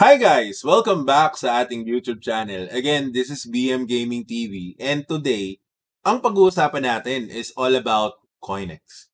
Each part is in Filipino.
Hi guys! Welcome back sa ating YouTube channel. Again, this is BM Gaming TV and today, ang pag-uusapan natin is all about Coinex.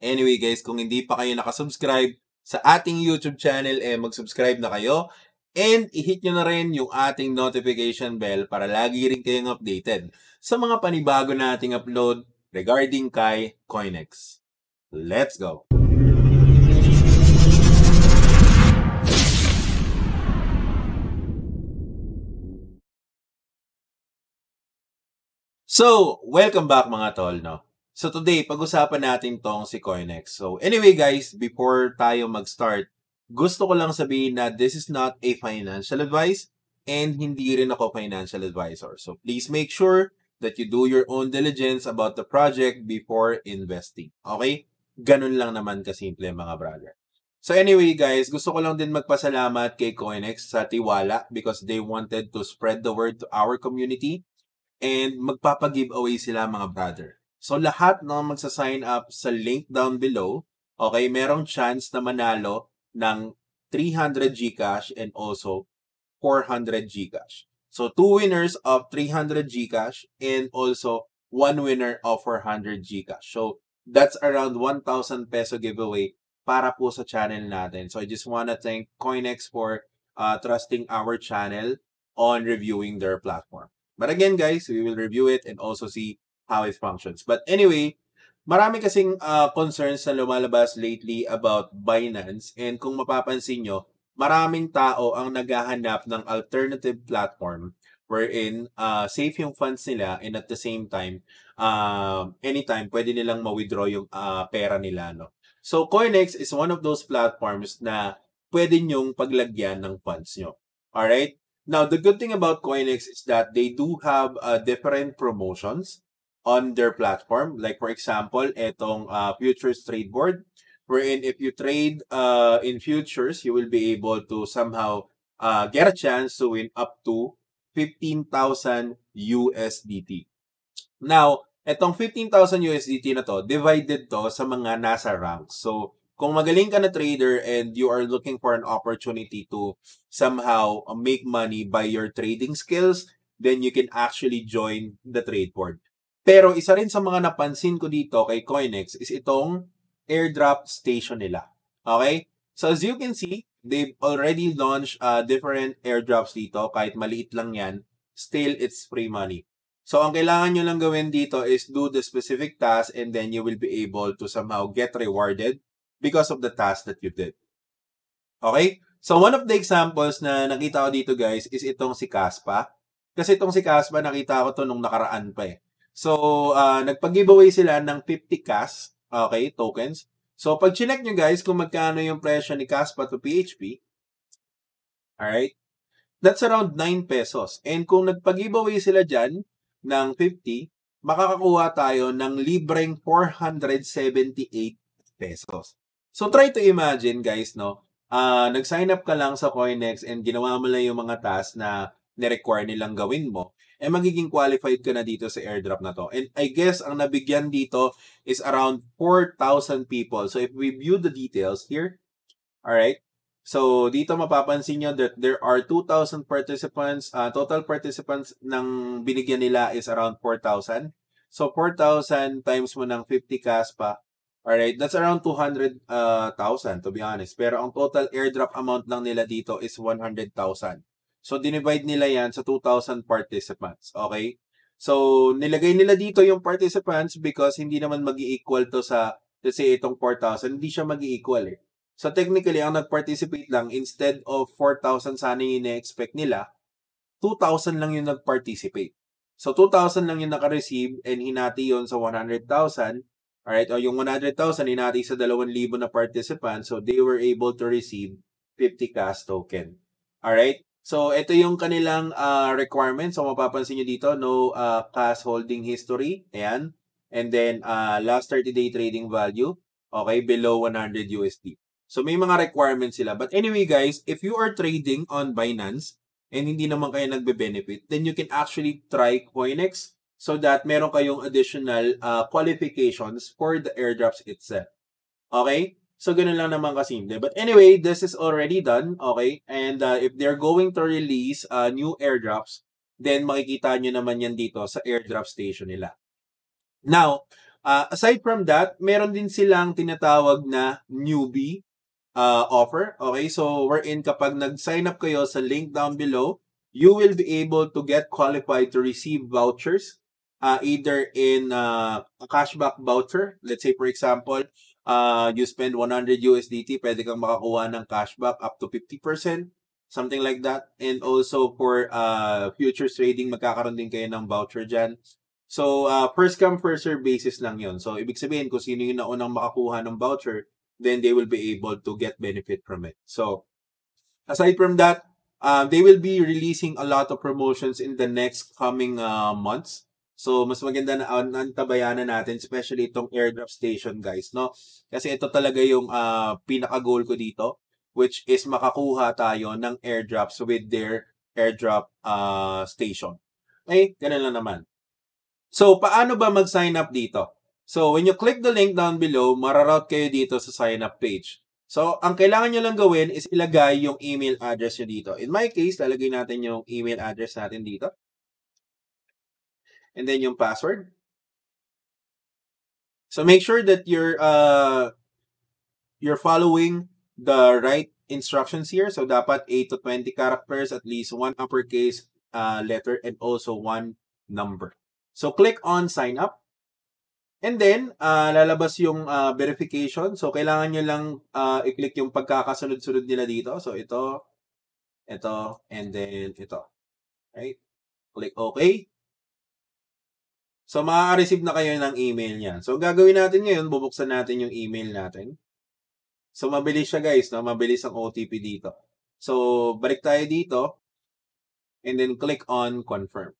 Anyway guys, kung hindi pa kayo nakasubscribe sa ating YouTube channel, eh mag-subscribe na kayo and i-hit nyo na rin yung ating notification bell para lagi rin kayong updated sa mga panibago nating upload regarding kay Coinex. Let's go! So, welcome back mga tol, no? So today, pag-usapan natin tong si Coinex. So anyway guys, before tayo mag-start, gusto ko lang sabihin na this is not a financial advice and hindi rin ako financial advisor. So please make sure that you do your own diligence about the project before investing. Okay? Ganun lang naman kasimple mga brother. So anyway guys, gusto ko lang din magpasalamat kay Coinex sa tiwala because they wanted to spread the word to our community and magpapag-giveaway sila mga brother. So lahat ng magsa-sign up sa link down below, okay, merong chance na manalo ng 300 GCash and also 400 GCash. So two winners of 300 GCash and also one winner of 400 GCash. So that's around 1,000 peso giveaway para po sa channel natin. So I just wanna thank Coinex for uh, trusting our channel on reviewing their platform. But again, guys, we will review it and also see how it functions. But anyway, marami kasing uh, concerns na lumalabas lately about Binance. And kung mapapansin nyo, maraming tao ang naghahanap ng alternative platform wherein uh, safe yung funds nila and at the same time, uh, anytime, pwede nilang ma-withdraw yung uh, pera nila. No? So, Coinex is one of those platforms na pwede nyong paglagyan ng funds nyo. Alright? Now, the good thing about Coinex is that they do have uh, different promotions on their platform. Like, for example, itong uh, Futures Trade Board, wherein if you trade uh, in futures, you will be able to somehow uh, get a chance to win up to 15,000 USDT. Now, itong 15,000 USDT na to, divided to sa mga nasa ranks. So, kung magaling ka na trader and you are looking for an opportunity to somehow uh, make money by your trading skills, then you can actually join the trade board. Pero isa rin sa mga napansin ko dito kay Coinex is itong airdrop station nila. Okay? So as you can see, they've already launched uh, different airdrops dito. Kahit maliit lang yan, still it's free money. So ang kailangan nyo lang gawin dito is do the specific task and then you will be able to somehow get rewarded because of the task that you did. Okay? So, one of the examples na nakita ko dito guys is itong si Caspa. Kasi itong si Caspa, nakita ko to nung nakaraan pa eh. So, uh, nagpag-giveaway sila ng 50 CAS, okay, tokens. So, pag chinek nyo guys kung magkano yung presyo ni Caspa to PHP, alright, that's around 9 pesos. And kung nagpag-giveaway sila dyan ng 50, makakakuha tayo ng libreng 478 pesos. So try to imagine guys, no? Uh, nag-sign up ka lang sa Coinex and ginawa mo lang yung mga tasks na ni-require nilang gawin mo, eh magiging qualified ka na dito sa airdrop na to. And I guess ang nabigyan dito is around 4,000 people. So if we view the details here, alright, So, dito mapapansin nyo that there are 2,000 participants. Uh, total participants ng binigyan nila is around 4,000. So, 4,000 times mo ng 50 CAS pa Alright, that's around 200,000 uh, to be honest. Pero ang total airdrop amount lang nila dito is 100,000. So, dinivide nila yan sa 2,000 participants. Okay? So, nilagay nila dito yung participants because hindi naman mag equal to sa, let's say, itong 4,000. Hindi siya mag equal eh. So, technically, ang nag-participate lang, instead of 4,000 sana yung ina-expect nila, 2,000 lang yung nag-participate. So, 2,000 lang yung naka-receive and hinati yon sa 100,000 Alright, o oh, yung 100,000 ay sa 2,000 na participants. So, they were able to receive 50 cash token. Alright? So, ito yung kanilang uh, requirements. So, mapapansin nyo dito, no uh, cash holding history. Ayan. And then, uh, last 30-day trading value. Okay, below 100 USD. So, may mga requirements sila. But anyway, guys, if you are trading on Binance and hindi naman kayo nagbe-benefit, then you can actually try CoinEx so that meron kayong additional uh, qualifications for the airdrops itself. Okay? So, ganun lang naman kasimple. But anyway, this is already done. Okay? And uh, if they're going to release uh, new airdrops, then makikita nyo naman yan dito sa airdrop station nila. Now, uh, aside from that, meron din silang tinatawag na newbie uh, offer. Okay? So, wherein kapag nag-sign up kayo sa link down below, you will be able to get qualified to receive vouchers uh, either in uh, a cashback voucher. Let's say, for example, uh, you spend 100 USDT, pwede kang makakuha ng cashback up to 50%, something like that. And also for uh, futures trading, magkakaroon din kayo ng voucher dyan. So, uh, first come, first serve basis lang yon So, ibig sabihin, kung sino yung naunang makakuha ng voucher, then they will be able to get benefit from it. So, aside from that, uh, they will be releasing a lot of promotions in the next coming uh, months. So, mas maganda na an ah, antabayanan natin, especially itong airdrop station, guys, no? Kasi ito talaga yung uh, pinaka-goal ko dito, which is makakuha tayo ng airdrops with their airdrop uh, station. Okay? Eh, ganun lang naman. So, paano ba mag-sign up dito? So, when you click the link down below, mararoute kayo dito sa sign up page. So, ang kailangan nyo lang gawin is ilagay yung email address nyo dito. In my case, lalagay natin yung email address natin dito and then yung password. So make sure that you're uh you're following the right instructions here. So dapat 8 to 20 characters, at least one uppercase uh, letter and also one number. So click on sign up. And then, uh, lalabas yung uh, verification. So, kailangan niyo lang uh, i-click yung pagkakasunod-sunod nila dito. So, ito, ito, and then ito. Right? Click okay. So, makaka-receive na kayo ng email niyan. So, gagawin natin ngayon, bubuksan natin yung email natin. So, mabilis siya guys, no? mabilis ang OTP dito. So, balik tayo dito and then click on confirm.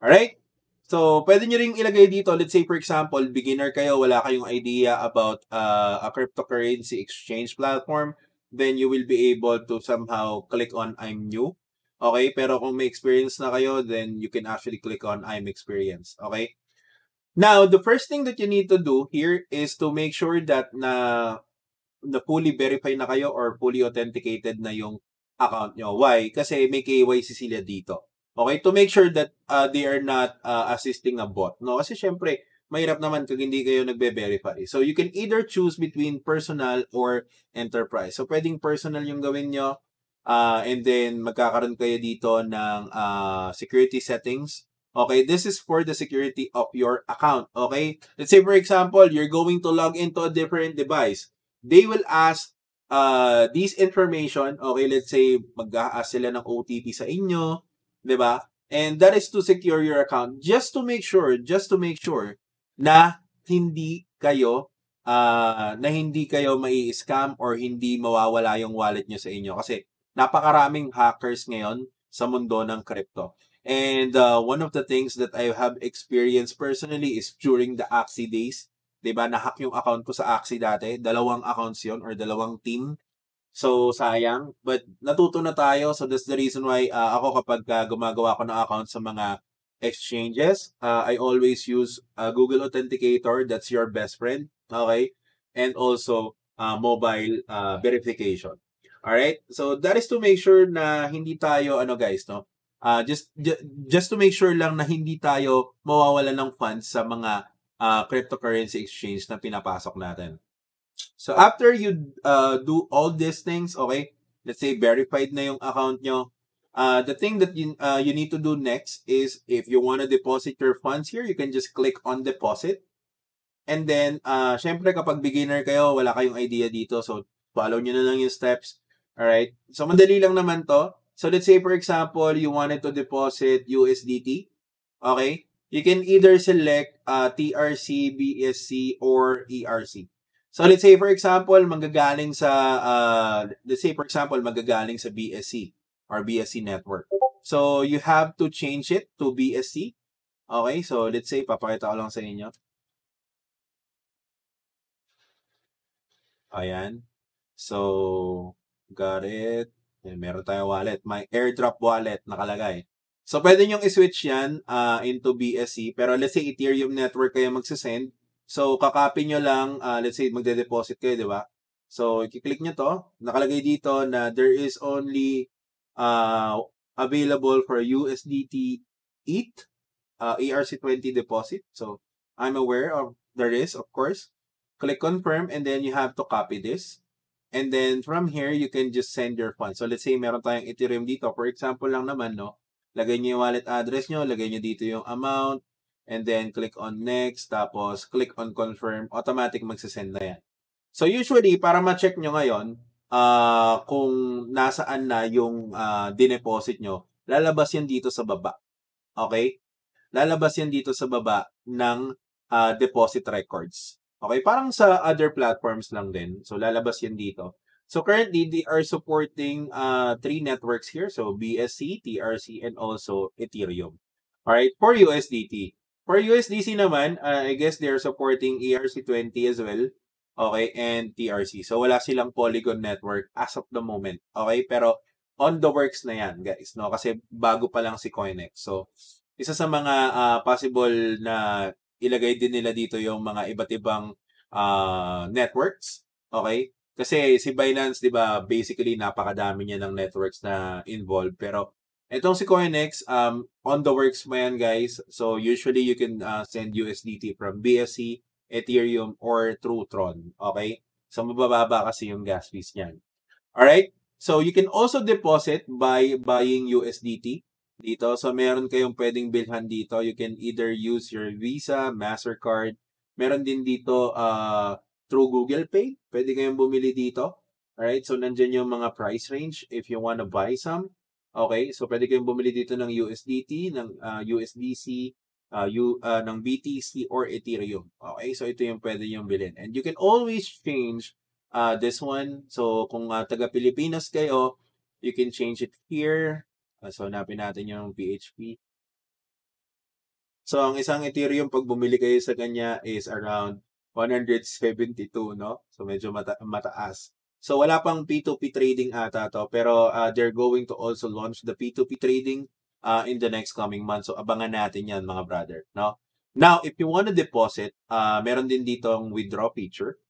Alright? So, pwede nyo ring ilagay dito, let's say for example, beginner kayo, wala kayong idea about uh, a cryptocurrency exchange platform, then you will be able to somehow click on I'm new. Okay? Pero kung may experience na kayo, then you can actually click on I'm experienced. Okay? Now, the first thing that you need to do here is to make sure that na, na fully verify na kayo or fully authenticated na yung account nyo. Why? Kasi may KYC sila dito. Okay? To make sure that uh, they are not uh, assisting a bot. No? Kasi syempre, mahirap naman kung hindi kayo nagbe-verify. So, you can either choose between personal or enterprise. So, pwedeng personal yung gawin nyo Uh, and then magkakaroon kayo dito ng uh, security settings. Okay, this is for the security of your account. Okay, let's say for example, you're going to log into a different device. They will ask uh, this information. Okay, let's say mag-aas sila ng OTP sa inyo. Di ba? And that is to secure your account. Just to make sure, just to make sure na hindi kayo uh, na hindi kayo mai-scam or hindi mawawala yung wallet nyo sa inyo. Kasi napakaraming hackers ngayon sa mundo ng crypto. And uh, one of the things that I have experienced personally is during the Axie days. 'Di ba nahack yung account ko sa Axie dati. Dalawang accounts 'yon or dalawang team. So sayang, but natuto na tayo. So that's the reason why uh, ako kapag uh, gumagawa ko ng account sa mga exchanges, uh, I always use uh, Google Authenticator, that's your best friend. Okay? And also uh, mobile uh, verification. All right? So that is to make sure na hindi tayo ano guys, no? Uh, just just to make sure lang na hindi tayo mawawala ng funds sa mga uh, cryptocurrency exchange na pinapasok natin. So after you uh, do all these things, okay? Let's say verified na yung account nyo. Uh, the thing that you, uh, you need to do next is if you want to deposit your funds here, you can just click on deposit. And then, uh, syempre kapag beginner kayo, wala kayong idea dito. So, follow nyo na lang yung steps. Alright? So, madali lang naman to. So, let's say, for example, you wanted to deposit USDT. Okay? You can either select uh, TRC, BSC, or ERC. So, let's say, for example, manggagaling sa, uh, let's say, for example, manggagaling sa BSC or BSC network. So, you have to change it to BSC. Okay? So, let's say, papakita ko lang sa inyo. Ayan. So, Got it. Yan, eh, meron tayong wallet. May airdrop wallet nakalagay. So, pwede nyong iswitch yan uh, into BSC. E, pero let's say Ethereum network kayo magsasend. So, kakopy nyo lang, uh, let's say magde-deposit kayo, di ba? So, i-click nyo to. Nakalagay dito na there is only uh, available for USDT ETH, uh, ERC20 deposit. So, I'm aware of there is, of course. Click confirm and then you have to copy this. And then from here, you can just send your funds. So let's say meron tayong Ethereum dito. For example lang naman, no? Lagay niyo yung wallet address niyo, lagay niyo dito yung amount, and then click on next, tapos click on confirm, automatic magsasend na yan. So usually, para ma-check nyo ngayon, uh, kung nasaan na yung uh, dineposit nyo, lalabas yan dito sa baba. Okay? Lalabas yan dito sa baba ng uh, deposit records. Okay, parang sa other platforms lang din. So, lalabas yan dito. So, currently, they are supporting uh, three networks here. So, BSC, TRC, and also Ethereum. All right, for USDT. For USDC naman, uh, I guess they are supporting ERC20 as well. Okay, and TRC. So, wala silang Polygon network as of the moment. Okay, pero on the works na yan, guys. No? Kasi bago pa lang si CoinEx. So, isa sa mga uh, possible na ilagay din nila dito yung mga iba't ibang uh, networks. Okay? Kasi si Binance, di ba, basically napakadami niya ng networks na involved. Pero itong si CoinEx, um, on the works mo yan guys. So usually you can uh, send USDT from BSC, e, Ethereum, or through Tron. Okay? So mabababa kasi yung gas fees niyan. Alright? So you can also deposit by buying USDT dito. So, meron kayong pwedeng bilhan dito. You can either use your Visa, MasterCard. Meron din dito uh, through Google Pay. Pwede kayong bumili dito. Alright, so nandyan yung mga price range if you want to buy some. Okay, so pwede kayong bumili dito ng USDT, ng uh, ah, USDC, uh, U, uh, ng BTC or Ethereum. Okay, so ito yung pwede yung bilhin. And you can always change uh, this one. So kung uh, taga Pilipinas kayo, you can change it here Ah, so, hanapin natin yung PHP. So, ang isang Ethereum, pag bumili kayo sa kanya, is around 172, no? So, medyo mata mataas. So, wala pang P2P trading ata to, pero uh, they're going to also launch the P2P trading uh, in the next coming month. So, abangan natin yan, mga brother, no? Now, if you want to deposit, uh, meron din ditong withdraw feature.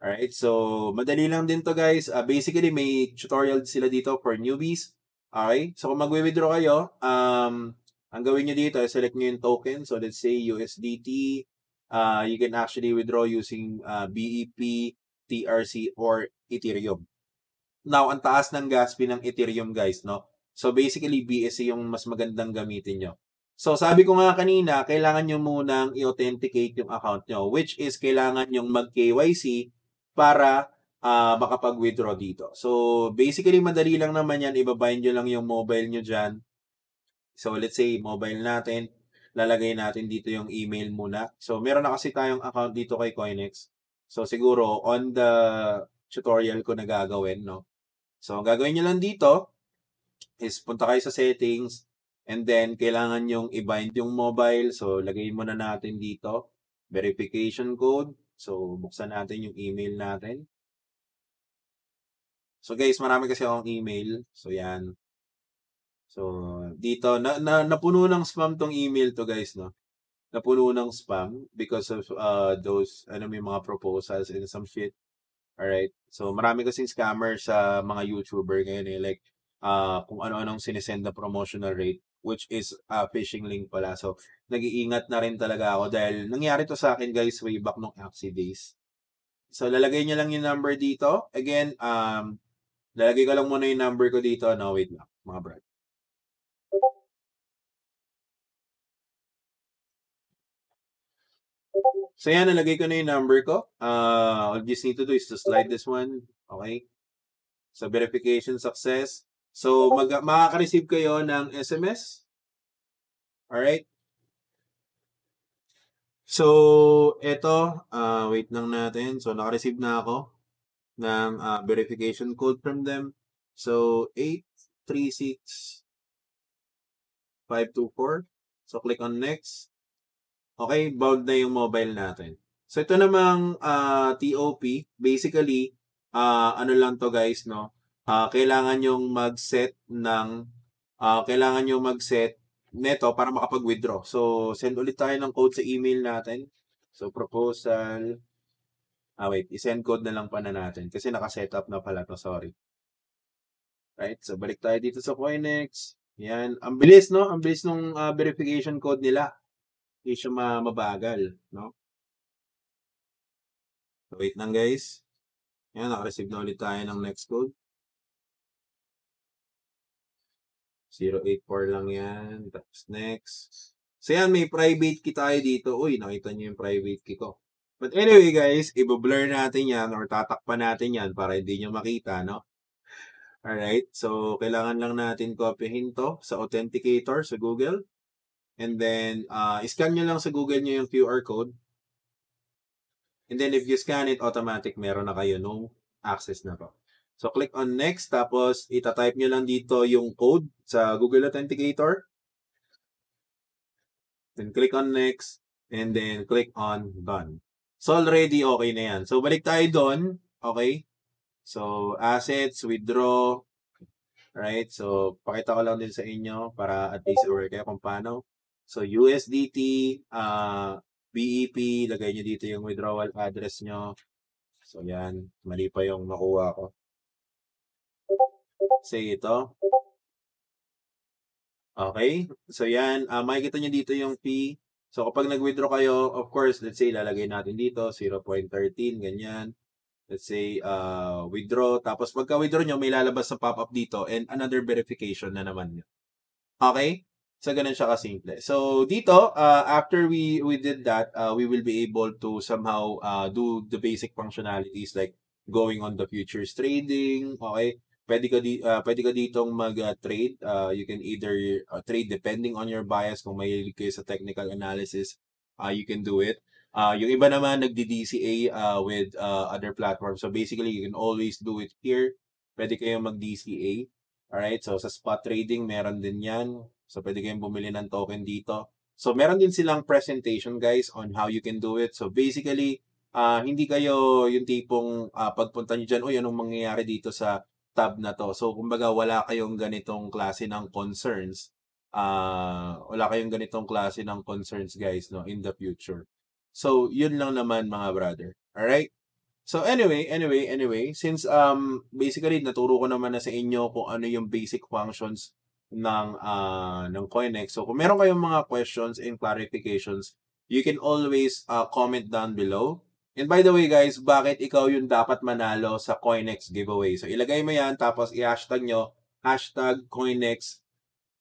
Alright, so madali lang din to guys. Uh, basically, may tutorial sila dito for newbies. Okay? So, kung mag-withdraw kayo, um, ang gawin nyo dito, select nyo yung token. So, let's say USDT. Uh, you can actually withdraw using uh, BEP, TRC, or Ethereum. Now, ang taas ng gas fee ng Ethereum, guys, no? So, basically, BSC e yung mas magandang gamitin nyo. So, sabi ko nga kanina, kailangan nyo munang i-authenticate yung account nyo, which is kailangan nyo mag-KYC para uh, makapag-withdraw dito. So, basically, madali lang naman yan. Ibabind nyo lang yung mobile nyo dyan. So, let's say, mobile natin. Lalagay natin dito yung email muna. So, meron na kasi tayong account dito kay Coinex. So, siguro, on the tutorial ko na gagawin, no? So, ang gagawin nyo lang dito is punta kayo sa settings and then kailangan yung i-bind yung mobile. So, lagay muna natin dito verification code. So, buksan natin yung email natin. So guys, marami kasi akong email. So yan. So dito, na, na, napuno ng spam tong email to guys, no? Napuno ng spam because of uh, those, ano may mga proposals and some shit. right. So marami kasi scammer sa mga YouTuber ngayon eh. Like, uh, kung ano-anong sinisend na promotional rate which is uh, phishing link pala. So, nag-iingat na rin talaga ako dahil nangyari to sa akin guys way back nung Axie days. So, lalagay nyo lang yung number dito. Again, um, Lalagay ko lang muna yung number ko dito. No, wait lang, mga brad. So yan, nalagay ko na yung number ko. Uh, all you need to do is to slide this one. Okay? So verification success. So mag makaka-receive kayo ng SMS. Alright? So, eto, uh, wait lang natin. So, naka-receive na ako ng uh, verification code from them. So, 836-524. So, click on next. Okay, bound na yung mobile natin. So, ito namang uh, ah, TOP. Basically, uh, ano lang to guys, no? Uh, kailangan yung mag-set ng, uh, kailangan yung mag-set neto para makapag-withdraw. So, send ulit tayo ng code sa email natin. So, proposal, Ah, wait. I-send code na lang pa na natin kasi naka nakasetup na pala to. Sorry. Right? So, balik tayo dito sa Coinex. Yan. Ang bilis, no? Ang bilis nung uh, verification code nila. Hindi siya mabagal, no? So, wait lang, guys. Yan, nakareceive na ulit tayo ng next code. 084 lang yan. Tapos next. So yan, may private key tayo dito. Uy, nakita niyo yung private key ko. But anyway guys, i blur natin yan or tatakpan natin yan para hindi nyo makita, no? Alright, so kailangan lang natin copyhin to sa authenticator sa Google. And then, uh, ah, scan nyo lang sa Google nyo yung QR code. And then if you scan it, automatic meron na kayo nung access na to. So click on next, tapos itatype nyo lang dito yung code sa Google Authenticator. Then click on next, and then click on done. So already okay na yan. So balik tayo doon. Okay? So assets, withdraw. Right? So pakita ko lang din sa inyo para at least aware kayo kung paano. So USDT, uh, ah, BEP, lagay nyo dito yung withdrawal address nyo. So yan, mali pa yung nakuha ko. Say ito. Okay? So yan, uh, makikita nyo dito yung P So, kapag nag-withdraw kayo, of course, let's say, lalagay natin dito, 0.13, ganyan. Let's say, uh, withdraw. Tapos, pagka-withdraw nyo, may lalabas sa pop-up dito and another verification na naman nyo. Okay? So, ganun siya ka simple. So, dito, uh, after we, we did that, uh, we will be able to somehow uh, do the basic functionalities like going on the futures trading, okay? pwede ka di uh, pwede ka ditong mag-trade. Ah, uh, ah, uh, you can either uh, trade depending on your bias kung mahilig kayo sa technical analysis, uh, you can do it. Uh, yung iba naman nagdi-DCA uh, with uh, other platforms. So basically, you can always do it here. Pwede kayong mag-DCA. Alright, so sa spot trading, meron din yan. So pwede kayong bumili ng token dito. So meron din silang presentation guys on how you can do it. So basically, uh, hindi kayo yung tipong uh, pagpunta nyo dyan, uy, anong mangyayari dito sa tab na to. So, kumbaga, wala kayong ganitong klase ng concerns. Uh, wala kayong ganitong klase ng concerns, guys, no, in the future. So, yun lang naman, mga brother. Alright? So, anyway, anyway, anyway, since um, basically, naturo ko naman na sa inyo kung ano yung basic functions ng uh, ng CoinEx. So, kung meron kayong mga questions and clarifications, you can always uh, comment down below And by the way guys, bakit ikaw yung dapat manalo sa Coinex giveaway? So ilagay mo yan tapos i-hashtag nyo hashtag Coinex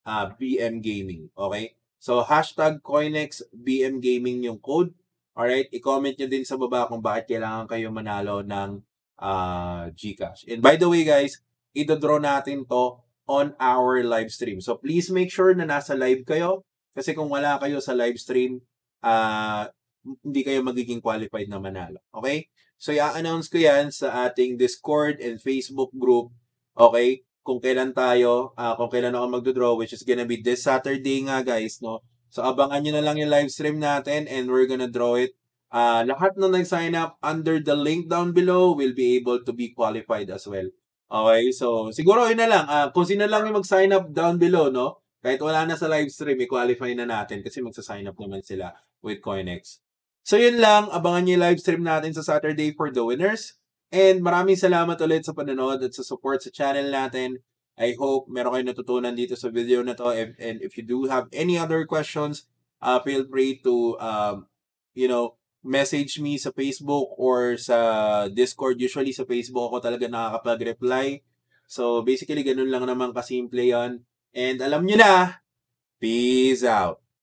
uh, ah, BM Gaming. Okay? So hashtag Coinex BM Gaming yung code. Alright? I-comment nyo din sa baba kung bakit kailangan kayo manalo ng uh, Gcash. And by the way guys, idodraw natin to on our live stream. So please make sure na nasa live kayo. Kasi kung wala kayo sa live stream, uh, hindi kayo magiging qualified na manalo. Okay? So, i-announce ko yan sa ating Discord and Facebook group. Okay? Kung kailan tayo, uh, kung kailan ako magdodraw, which is gonna be this Saturday nga, guys, no? So, abangan nyo na lang yung live stream natin and we're gonna draw it. Uh, lahat na nag-sign up under the link down below will be able to be qualified as well. Okay? So, siguro yun na lang. Uh, kung sino lang yung mag-sign up down below, no? Kahit wala na sa live stream, i-qualify na natin kasi magsa-sign up naman sila with CoinEx. So yun lang, abangan niyo yung live stream natin sa Saturday for the winners. And maraming salamat ulit sa panonood at sa support sa channel natin. I hope meron kayong natutunan dito sa video na to. If, and if you do have any other questions, uh, feel free to, um, you know, message me sa Facebook or sa Discord. Usually sa Facebook ako talaga nakakapag-reply. So basically, ganun lang naman kasimple yon. And alam nyo na, peace out!